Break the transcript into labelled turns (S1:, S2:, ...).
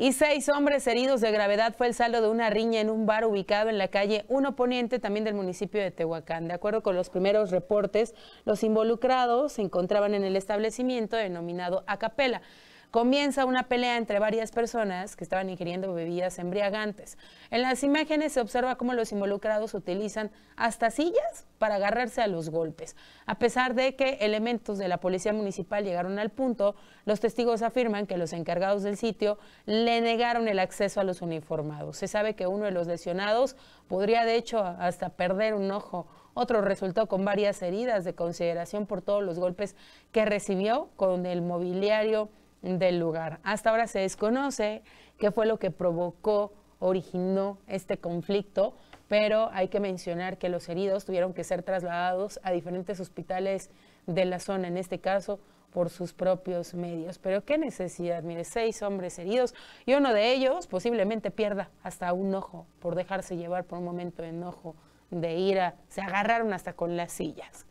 S1: y seis hombres heridos de gravedad fue el saldo de una riña en un bar ubicado en la calle 1 Poniente, también del municipio de Tehuacán. De acuerdo con los primeros reportes, los involucrados se encontraban en el establecimiento denominado Acapela comienza una pelea entre varias personas que estaban ingiriendo bebidas embriagantes. En las imágenes se observa cómo los involucrados utilizan hasta sillas para agarrarse a los golpes. A pesar de que elementos de la policía municipal llegaron al punto, los testigos afirman que los encargados del sitio le negaron el acceso a los uniformados. Se sabe que uno de los lesionados podría de hecho hasta perder un ojo otro resultó con varias heridas de consideración por todos los golpes que recibió con el mobiliario del lugar. Hasta ahora se desconoce qué fue lo que provocó, originó este conflicto, pero hay que mencionar que los heridos tuvieron que ser trasladados a diferentes hospitales de la zona, en este caso por sus propios medios. Pero qué necesidad, mire, seis hombres heridos y uno de ellos posiblemente pierda hasta un ojo por dejarse llevar por un momento de enojo, de ira, se agarraron hasta con las sillas.